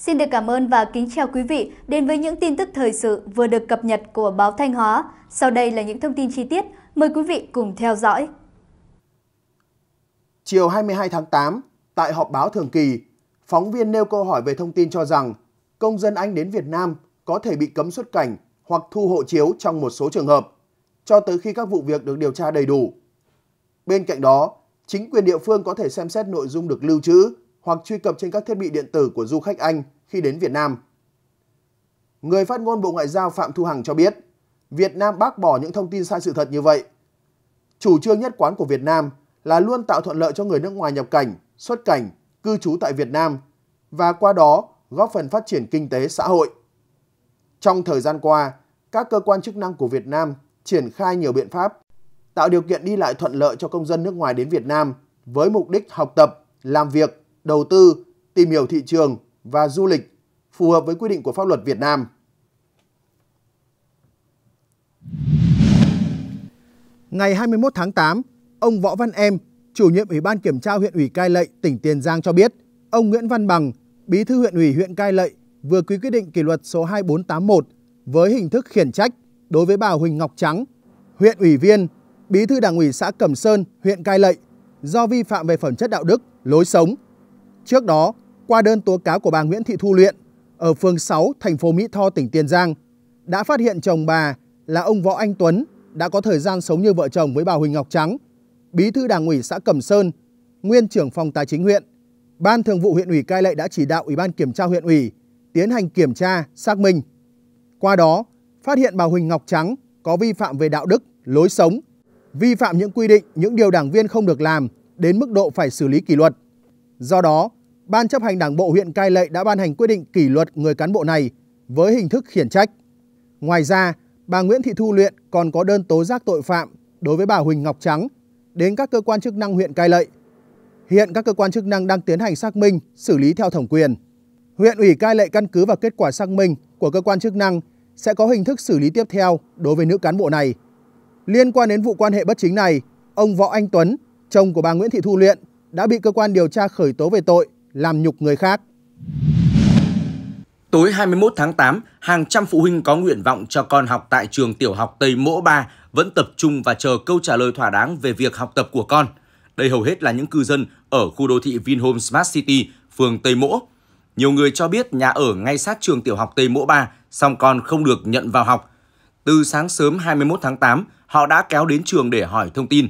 Xin được cảm ơn và kính chào quý vị đến với những tin tức thời sự vừa được cập nhật của báo Thanh Hóa. Sau đây là những thông tin chi tiết, mời quý vị cùng theo dõi. Chiều 22 tháng 8, tại họp báo thường kỳ, phóng viên nêu câu hỏi về thông tin cho rằng công dân Anh đến Việt Nam có thể bị cấm xuất cảnh hoặc thu hộ chiếu trong một số trường hợp, cho tới khi các vụ việc được điều tra đầy đủ. Bên cạnh đó, chính quyền địa phương có thể xem xét nội dung được lưu trữ hoặc truy cập trên các thiết bị điện tử của du khách Anh khi đến Việt Nam. Người phát ngôn Bộ Ngoại giao Phạm Thu Hằng cho biết, Việt Nam bác bỏ những thông tin sai sự thật như vậy. Chủ trương nhất quán của Việt Nam là luôn tạo thuận lợi cho người nước ngoài nhập cảnh, xuất cảnh, cư trú tại Việt Nam và qua đó góp phần phát triển kinh tế xã hội. Trong thời gian qua, các cơ quan chức năng của Việt Nam triển khai nhiều biện pháp tạo điều kiện đi lại thuận lợi cho công dân nước ngoài đến Việt Nam với mục đích học tập, làm việc đầu tư, tìm hiểu thị trường và du lịch phù hợp với quy định của pháp luật Việt Nam. Ngày 21 tháng 8, ông Võ Văn Em, chủ nhiệm Ủy ban Kiểm tra huyện ủy Cai Lậy, tỉnh Tiền Giang cho biết, ông Nguyễn Văn Bằng, bí thư huyện ủy huyện Cai Lậy vừa ký quyết định kỷ luật số 2481 với hình thức khiển trách đối với bà Huỳnh Ngọc Trắng, huyện ủy viên, bí thư đảng ủy xã Cẩm Sơn, huyện Cai Lậy do vi phạm về phẩm chất đạo đức, lối sống, Trước đó, qua đơn tố cáo của bà Nguyễn Thị Thu Luyện ở phường 6, thành phố Mỹ Tho, tỉnh Tiền Giang, đã phát hiện chồng bà là ông Võ Anh Tuấn đã có thời gian sống như vợ chồng với bà Huỳnh Ngọc Trắng, bí thư đảng ủy xã Cẩm Sơn, nguyên trưởng phòng tài chính huyện. Ban thường vụ huyện ủy Cai lệ đã chỉ đạo Ủy ban kiểm tra huyện ủy tiến hành kiểm tra, xác minh. Qua đó, phát hiện bà Huỳnh Ngọc Trắng có vi phạm về đạo đức, lối sống, vi phạm những quy định, những điều đảng viên không được làm đến mức độ phải xử lý kỷ luật. Do đó, Ban chấp hành Đảng bộ huyện Cai Lệ đã ban hành quyết định kỷ luật người cán bộ này với hình thức khiển trách. Ngoài ra, bà Nguyễn Thị Thu Luyện còn có đơn tố giác tội phạm đối với bà Huỳnh Ngọc Trắng đến các cơ quan chức năng huyện Cai Lệ. Hiện các cơ quan chức năng đang tiến hành xác minh, xử lý theo thẩm quyền. Huyện ủy Cai Lệ căn cứ vào kết quả xác minh của cơ quan chức năng sẽ có hình thức xử lý tiếp theo đối với nữ cán bộ này. Liên quan đến vụ quan hệ bất chính này, ông Võ Anh Tuấn, chồng của bà Nguyễn Thị Thu Luyện đã bị cơ quan điều tra khởi tố về tội làm nhục người khác. Tối 21 tháng 8, hàng trăm phụ huynh có nguyện vọng cho con học tại trường tiểu học Tây Mỗ 3 vẫn tập trung và chờ câu trả lời thỏa đáng về việc học tập của con. Đây hầu hết là những cư dân ở khu đô thị Vinhome Smart City, phường Tây Mỗ. Nhiều người cho biết nhà ở ngay sát trường tiểu học Tây Mỗ 3, song con không được nhận vào học. Từ sáng sớm 21 tháng 8, họ đã kéo đến trường để hỏi thông tin.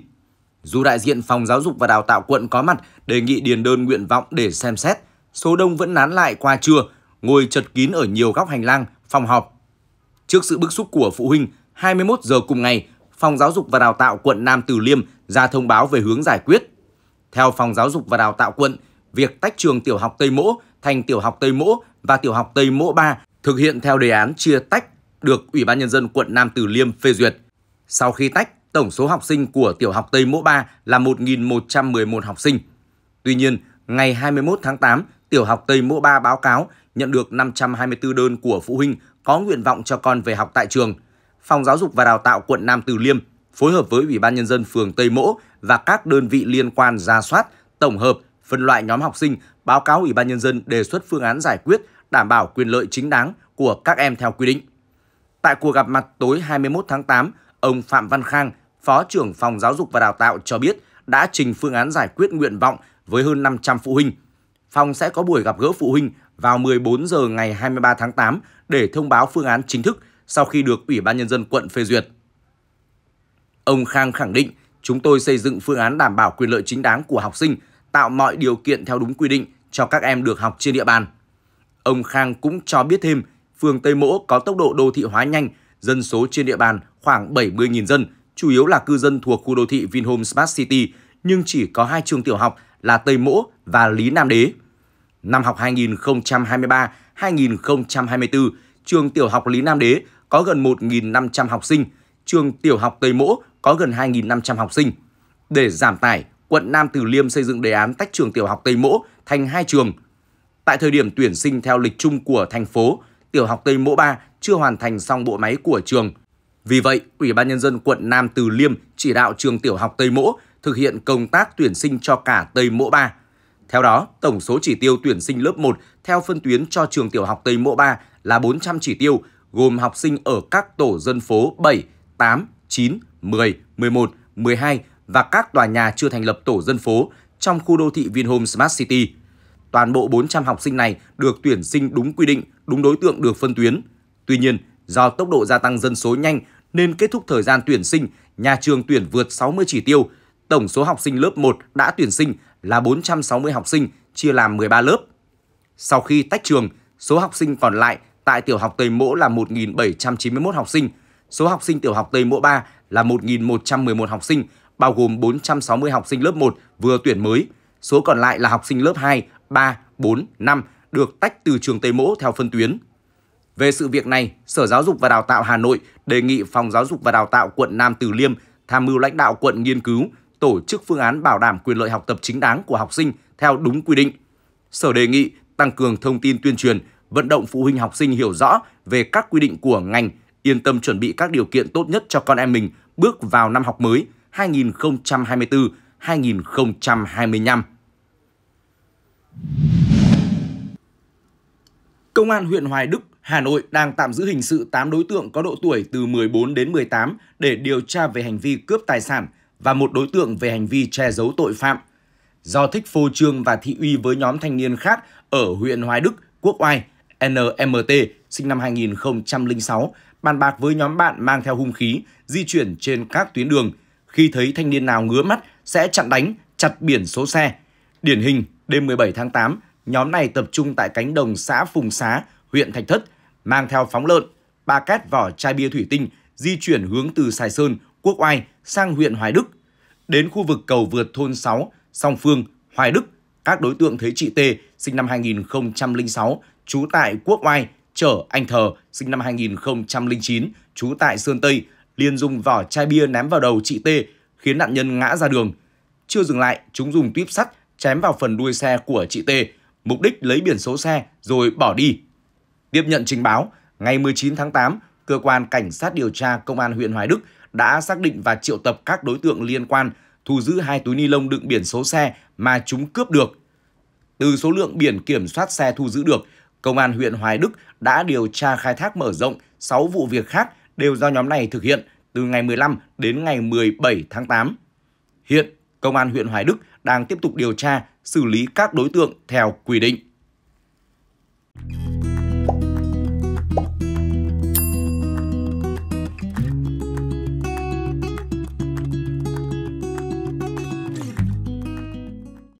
Dù đại diện Phòng Giáo dục và Đào tạo quận có mặt đề nghị điền đơn nguyện vọng để xem xét, số đông vẫn nán lại qua trưa, ngồi chật kín ở nhiều góc hành lang, phòng họp. Trước sự bức xúc của phụ huynh, 21 giờ cùng ngày, Phòng Giáo dục và Đào tạo quận Nam Từ Liêm ra thông báo về hướng giải quyết. Theo Phòng Giáo dục và Đào tạo quận, việc tách trường tiểu học Tây Mỗ thành tiểu học Tây Mỗ và tiểu học Tây Mỗ 3 thực hiện theo đề án chia tách được Ủy ban Nhân dân quận Nam Từ Liêm phê duyệt. Sau khi tách, tổng số học sinh của tiểu học Tây Mỗ Ba là 1.111 học sinh. Tuy nhiên, ngày 21 tháng 8, tiểu học Tây Mỗ Ba báo cáo nhận được 524 đơn của phụ huynh có nguyện vọng cho con về học tại trường. Phòng Giáo dục và Đào tạo quận Nam Từ Liêm phối hợp với Ủy ban Nhân dân phường Tây Mỗ và các đơn vị liên quan ra soát, tổng hợp, phân loại nhóm học sinh, báo cáo Ủy ban Nhân dân đề xuất phương án giải quyết, đảm bảo quyền lợi chính đáng của các em theo quy định. Tại cuộc gặp mặt tối 21 tháng 8, ông Phạm Văn Khang, Phó trưởng phòng giáo dục và đào tạo cho biết đã trình phương án giải quyết nguyện vọng với hơn 500 phụ huynh. Phòng sẽ có buổi gặp gỡ phụ huynh vào 14 giờ ngày 23 tháng 8 để thông báo phương án chính thức sau khi được Ủy ban Nhân dân quận phê duyệt. Ông Khang khẳng định, chúng tôi xây dựng phương án đảm bảo quyền lợi chính đáng của học sinh, tạo mọi điều kiện theo đúng quy định cho các em được học trên địa bàn. Ông Khang cũng cho biết thêm, phường Tây Mỗ có tốc độ đô thị hóa nhanh, dân số trên địa bàn khoảng 70.000 dân, chủ yếu là cư dân thuộc khu đô thị Vinhome Smart City, nhưng chỉ có hai trường tiểu học là Tây Mỗ và Lý Nam Đế. Năm học 2023-2024, trường tiểu học Lý Nam Đế có gần 1.500 học sinh, trường tiểu học Tây Mỗ có gần 2.500 học sinh. Để giảm tải, quận Nam Từ Liêm xây dựng đề án tách trường tiểu học Tây Mỗ thành hai trường. Tại thời điểm tuyển sinh theo lịch chung của thành phố, tiểu học Tây Mỗ 3 chưa hoàn thành xong bộ máy của trường vì vậy, Ủy ban Nhân dân quận Nam Từ Liêm chỉ đạo trường tiểu học Tây Mỗ thực hiện công tác tuyển sinh cho cả Tây Mỗ 3. Theo đó, tổng số chỉ tiêu tuyển sinh lớp 1 theo phân tuyến cho trường tiểu học Tây Mỗ 3 là 400 chỉ tiêu, gồm học sinh ở các tổ dân phố 7, 8, 9, 10, 11, 12 và các tòa nhà chưa thành lập tổ dân phố trong khu đô thị Vinhome Smart City. Toàn bộ 400 học sinh này được tuyển sinh đúng quy định, đúng đối tượng được phân tuyến. Tuy nhiên, Do tốc độ gia tăng dân số nhanh nên kết thúc thời gian tuyển sinh, nhà trường tuyển vượt 60 chỉ tiêu. Tổng số học sinh lớp 1 đã tuyển sinh là 460 học sinh, chia làm 13 lớp. Sau khi tách trường, số học sinh còn lại tại tiểu học Tây Mỗ là 1.791 học sinh, số học sinh tiểu học Tây Mỗ 3 là 1.111 học sinh, bao gồm 460 học sinh lớp 1 vừa tuyển mới. Số còn lại là học sinh lớp 2, 3, 4, 5 được tách từ trường Tây Mỗ theo phân tuyến. Về sự việc này, Sở Giáo dục và Đào tạo Hà Nội đề nghị Phòng Giáo dục và Đào tạo quận Nam Từ Liêm tham mưu lãnh đạo quận nghiên cứu, tổ chức phương án bảo đảm quyền lợi học tập chính đáng của học sinh theo đúng quy định. Sở đề nghị tăng cường thông tin tuyên truyền, vận động phụ huynh học sinh hiểu rõ về các quy định của ngành, yên tâm chuẩn bị các điều kiện tốt nhất cho con em mình bước vào năm học mới 2024-2025. Công an huyện Hoài Đức Hà Nội đang tạm giữ hình sự 8 đối tượng có độ tuổi từ 14 đến 18 để điều tra về hành vi cướp tài sản và một đối tượng về hành vi che giấu tội phạm. Do thích phô trương và thị uy với nhóm thanh niên khác ở huyện Hoài Đức, Quốc Oai, NMT sinh năm 2006, bàn bạc với nhóm bạn mang theo hung khí, di chuyển trên các tuyến đường. Khi thấy thanh niên nào ngứa mắt sẽ chặn đánh, chặt biển số xe. Điển hình, đêm 17 tháng 8, nhóm này tập trung tại cánh đồng xã Phùng Xá, huyện Thạch Thất, mang theo phóng lợn, ba két vỏ chai bia thủy tinh di chuyển hướng từ Sài Sơn, Quốc Oai sang huyện Hoài Đức. Đến khu vực cầu vượt thôn 6, Song Phương, Hoài Đức, các đối tượng thấy chị T, sinh năm 2006, trú tại Quốc Oai, chở anh Thờ, sinh năm 2009, trú tại Sơn Tây, liền dùng vỏ chai bia ném vào đầu chị T, khiến nạn nhân ngã ra đường. Chưa dừng lại, chúng dùng tuyếp sắt chém vào phần đuôi xe của chị T, mục đích lấy biển số xe rồi bỏ đi. Tiếp nhận trình báo, ngày 19 tháng 8, cơ quan cảnh sát điều tra công an huyện Hoài Đức đã xác định và triệu tập các đối tượng liên quan, thu giữ hai túi ni lông đựng biển số xe mà chúng cướp được. Từ số lượng biển kiểm soát xe thu giữ được, công an huyện Hoài Đức đã điều tra khai thác mở rộng 6 vụ việc khác đều do nhóm này thực hiện từ ngày 15 đến ngày 17 tháng 8. Hiện, công an huyện Hoài Đức đang tiếp tục điều tra, xử lý các đối tượng theo quy định.